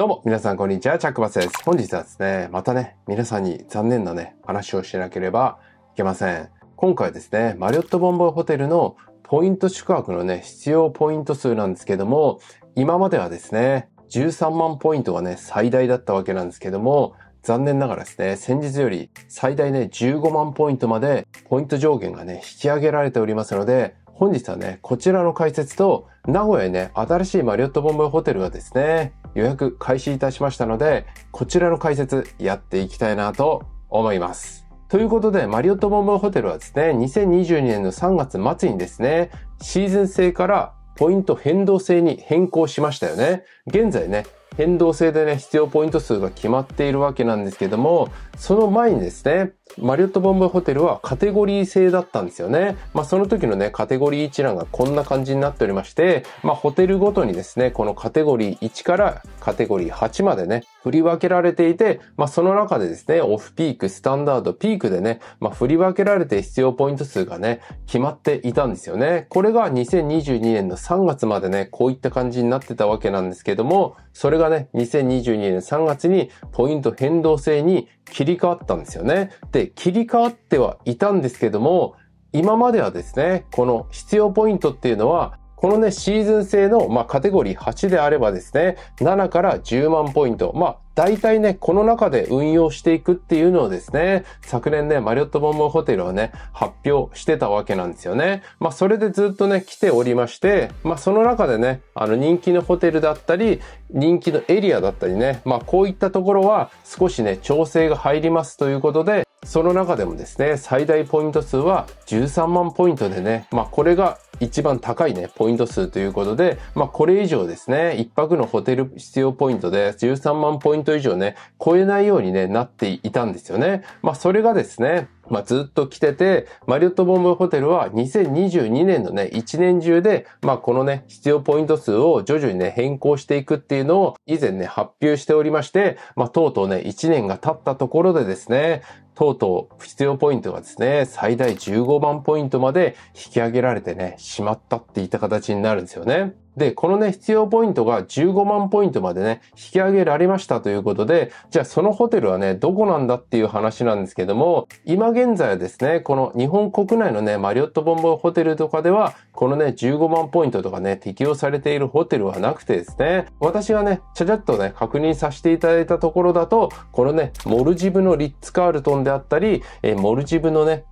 どうも、皆さん、こんにちは。チャックバスです。本日はですね、またね、皆さんに残念なね、話をしなければいけません。今回ですね、マリオットボンボイホテルのポイント宿泊のね、必要ポイント数なんですけども、今まではですね、13万ポイントがね、最大だったわけなんですけども、残念ながらですね、先日より最大ね、15万ポイントまでポイント上限がね、引き上げられておりますので、本日はね、こちらの解説と、名古屋にね、新しいマリオットボンボイホテルがですね、予約開始いたしましたので、こちらの解説やっていきたいなと思います。ということで、マリオットモーボホテルはですね、2022年の3月末にですね、シーズン制からポイント変動制に変更しましたよね。現在ね、変動制でね、必要ポイント数が決まっているわけなんですけども、その前にですね、マリオットボンボイホテルはカテゴリー制だったんですよね。まあその時のね、カテゴリー一覧がこんな感じになっておりまして、まあホテルごとにですね、このカテゴリー1からカテゴリー8までね、振り分けられていて、まあその中でですね、オフピーク、スタンダード、ピークでね、まあ振り分けられて必要ポイント数がね、決まっていたんですよね。これが2022年の3月までね、こういった感じになってたわけなんですけども、それがね、2022年3月にポイント変動制に切り替わったんですよね。でって切り替わってはいたんですけども、今まではですね、この必要ポイントっていうのは、このね、シーズン制の、まあ、カテゴリー8であればですね、7から10万ポイント。まあ、大体ね、この中で運用していくっていうのをですね、昨年ね、マリオットボンボンホテルはね、発表してたわけなんですよね。まあ、それでずっとね、来ておりまして、まあ、その中でね、あの、人気のホテルだったり、人気のエリアだったりね、まあ、こういったところは少しね、調整が入りますということで、その中でもですね、最大ポイント数は13万ポイントでね、まあこれが一番高いね、ポイント数ということで、まあこれ以上ですね、一泊のホテル必要ポイントで13万ポイント以上ね、超えないようにね、なっていたんですよね。まあそれがですね、まあ、ずっと来てて、マリオットボンボホテルは2022年のね、1年中で、まあ、このね、必要ポイント数を徐々にね、変更していくっていうのを以前ね、発表しておりまして、まあ、とうとうね、1年が経ったところでですね、とうとう必要ポイントがですね、最大15万ポイントまで引き上げられてね、しまったっていった形になるんですよね。で、このね、必要ポイントが15万ポイントまでね、引き上げられましたということで、じゃあそのホテルはね、どこなんだっていう話なんですけども、今現在はですね、この日本国内のね、マリオットボンボンホテルとかでは、このね、15万ポイントとかね、適用されているホテルはなくてですね、私がね、ちゃちゃっとね、確認させていただいたところだと、このね、モルジブのリッツ・カールトンであったり、えモルジブのね、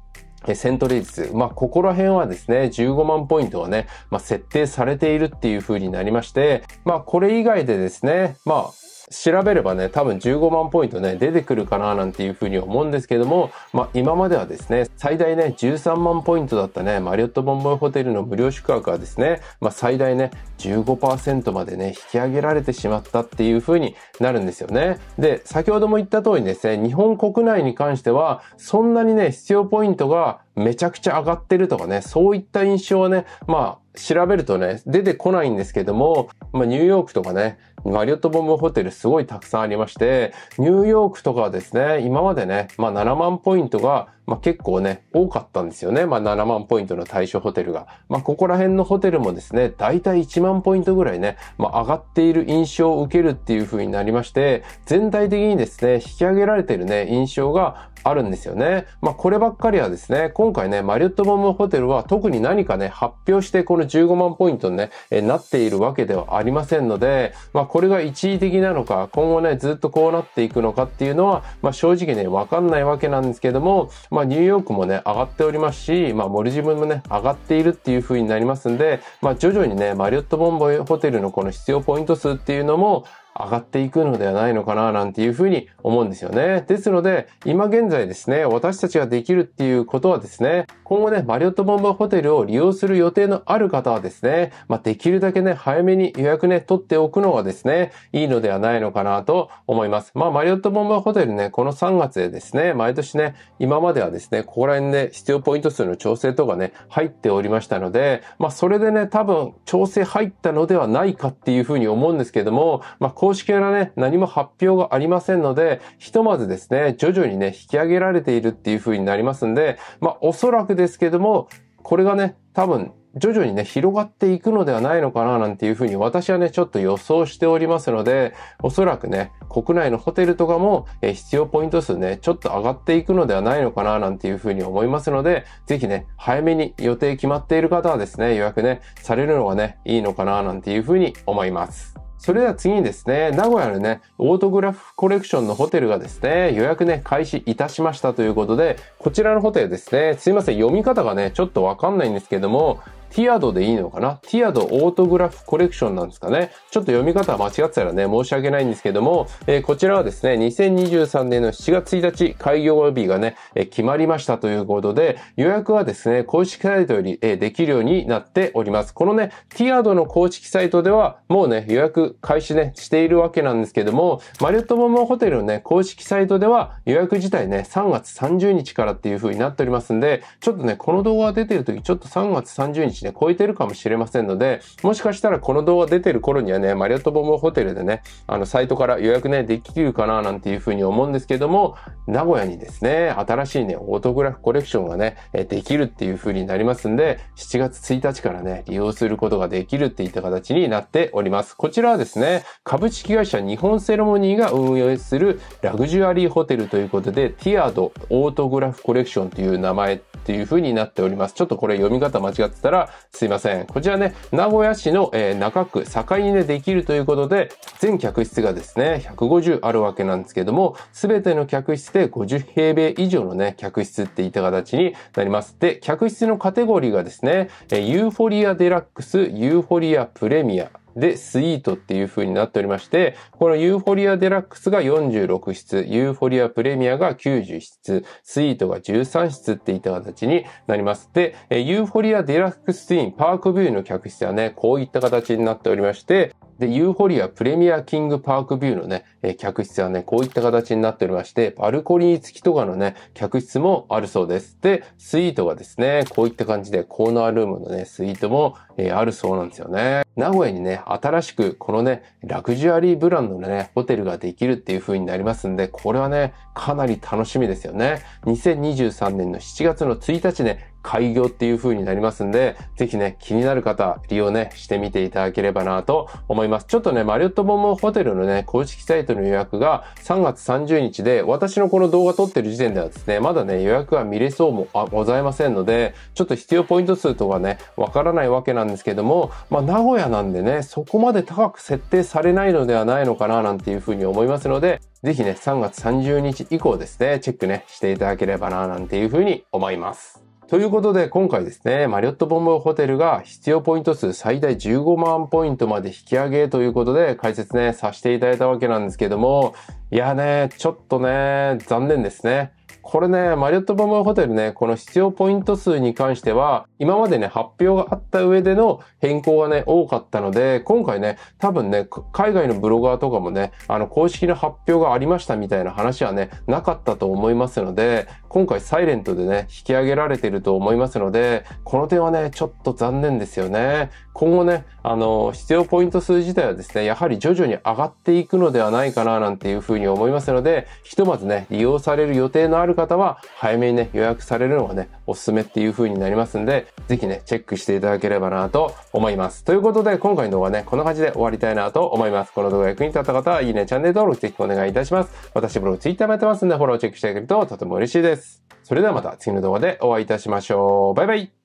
セントレズ。まあ、ここら辺はですね、15万ポイントはね、まあ、設定されているっていう風になりまして、まあ、これ以外でですね、まあ、調べればね、多分15万ポイントね、出てくるかななんていうふうに思うんですけども、まあ今まではですね、最大ね、13万ポイントだったね、マリオットボンボイホテルの無料宿泊はですね、まあ最大ね、15%までね、引き上げられてしまったっていうふうになるんですよね。で、先ほども言った通りですね、日本国内に関しては、そんなにね、必要ポイントがめちゃくちゃ上がってるとかね、そういった印象はね、まあ、調べるとね、出てこないんですけども、まあ、ニューヨークとかね、マリオットボムホテルすごいたくさんありまして、ニューヨークとかはですね、今までね、まあ7万ポイントがまあ、結構ね、多かったんですよね。まあ、7万ポイントの対象ホテルが。まあ、ここら辺のホテルもですね、だいたい1万ポイントぐらいね、まあ、上がっている印象を受けるっていう風になりまして、全体的にですね、引き上げられてるね、印象があるんですよね。まあ、こればっかりはですね、今回ね、マリオットボムホテルは特に何かね、発表してこの15万ポイントにね、えなっているわけではありませんので、まあ、これが一時的なのか、今後ね、ずっとこうなっていくのかっていうのは、まあ、正直ね、わかんないわけなんですけども、まあまあ、ニューヨークもね、上がっておりますし、まあ、モルジブもね、上がっているっていう風になりますんで、まあ、徐々にね、マリオットボンボイホテルのこの必要ポイント数っていうのも、上がっていくのではないのかななんていうふうに思うんですよね。ですので、今現在ですね、私たちができるっていうことはですね、今後ね、マリオットボンバーホテルを利用する予定のある方はですね、まあ、できるだけね、早めに予約ね、取っておくのがですね、いいのではないのかなと思います。まあ、マリオットボンバーホテルね、この3月でですね、毎年ね、今まではですね、ここら辺で必要ポイント数の調整とかね、入っておりましたので、まあ、それでね、多分、調整入ったのではないかっていうふうに思うんですけども、まあ、公式からね、何も発表がありませんので、ひとまずですね、徐々にね、引き上げられているっていう風になりますんで、まあ、おそらくですけども、これがね、多分、徐々にね、広がっていくのではないのかななんていうふうに私はね、ちょっと予想しておりますので、おそらくね、国内のホテルとかも、え必要ポイント数ね、ちょっと上がっていくのではないのかななんていうふうに思いますので、ぜひね、早めに予定決まっている方はですね、予約ね、されるのがね、いいのかななんていうふうに思います。それでは次にですね、名古屋のね、オートグラフコレクションのホテルがですね、予約ね、開始いたしましたということで、こちらのホテルですね、すいません、読み方がね、ちょっとわかんないんですけども、ティアドでいいのかなティアドオートグラフコレクションなんですかね。ちょっと読み方間違ってたらね、申し訳ないんですけども、えー、こちらはですね、2023年の7月1日、開業日がね、えー、決まりましたということで、予約はですね、公式サイトより、えー、できるようになっております。このね、ティアドの公式サイトでは、もうね、予約開始ね、しているわけなんですけども、マリオットモモホテルのね、公式サイトでは予約自体ね、3月30日からっていう風になっておりますんで、ちょっとね、この動画が出てる時、ちょっと3月30日ね、超えてるかもしれませんので、もしかしたらこの動画出てる頃にはね、マリオットボムホテルでね、あの、サイトから予約ね、できるかななんていうふうに思うんですけども、名古屋にですね、新しいね、オートグラフコレクションがね、できるっていう風になりますんで、7月1日からね、利用することができるっていった形になっております。こちらはですね、株式会社日本セレモニーが運営するラグジュアリーホテルということで、ティアードオートグラフコレクションという名前っていう風になっております。ちょっとこれ読み方間違ってたら、。すいません。こちらね、名古屋市の、え中区境にね、できるということで、全客室がですね、150あるわけなんですけども、すべての客室で50平米以上のね、客室っていった形になります。で、客室のカテゴリーがですね、えユーフォリアデラックス、ユーフォリアプレミア、でスイートっていう風になっておりまして、このユーフォリアデラックスが46室、ユーフォリアプレミアが90室、スイートが13室っていった形になります。で、ユーフォリアデラックスツイン、パークビューの客室はね、こういった形になっておりまして、で、ユーフォリアプレミアキングパークビューのね、え客室はね、こういった形になっておりまして、バルコニー付きとかのね、客室もあるそうです。で、スイートがですね、こういった感じでコーナールームのね、スイートも、えあるそうなんですよね。名古屋にね、新しくこのね、ラグジュアリーブランドのね、ホテルができるっていう風になりますんで、これはね、かなり楽しみですよね。2023年の7月の1日ね、開業っていう風になりますんで、ぜひね、気になる方、利用ね、してみていただければなと思います。ちょっとね、マリオットボムホテルのね、公式サイトの予約が3月30日で、私のこの動画撮ってる時点ではですね、まだね、予約が見れそうもございませんので、ちょっと必要ポイント数とかね、わからないわけなんですけども、まあ、名古屋なんでね、そこまで高く設定されないのではないのかな、なんていう風に思いますので、ぜひね、3月30日以降ですね、チェックね、していただければな、なんていうふうに思います。ということで今回ですね、マリオットボンボーホテルが必要ポイント数最大15万ポイントまで引き上げということで解説ね、させていただいたわけなんですけども、いやね、ちょっとね、残念ですね。これね、マリオットボムホテルね、この必要ポイント数に関しては、今までね、発表があった上での変更がね、多かったので、今回ね、多分ね、海外のブロガーとかもね、あの、公式の発表がありましたみたいな話はね、なかったと思いますので、今回サイレントでね、引き上げられてると思いますので、この点はね、ちょっと残念ですよね。今後ね、あの、必要ポイント数自体はですね、やはり徐々に上がっていくのではないかな、なんていうふうに思いますので、ひとまずね、利用される予定のある方は、早めにね、予約されるのがね、おすすめっていう風になりますんで、是非ね、チェックしていただければなと思います。ということで、今回の動画ね、こんな感じで終わりたいなと思います。この動画役に立った方は、いいね、チャンネル登録ぜひお願いいたします。私ブログ、Twitter もやってますんで、フォローチェックしてあげるととても嬉しいです。それではまた次の動画でお会いいたしましょう。バイバイ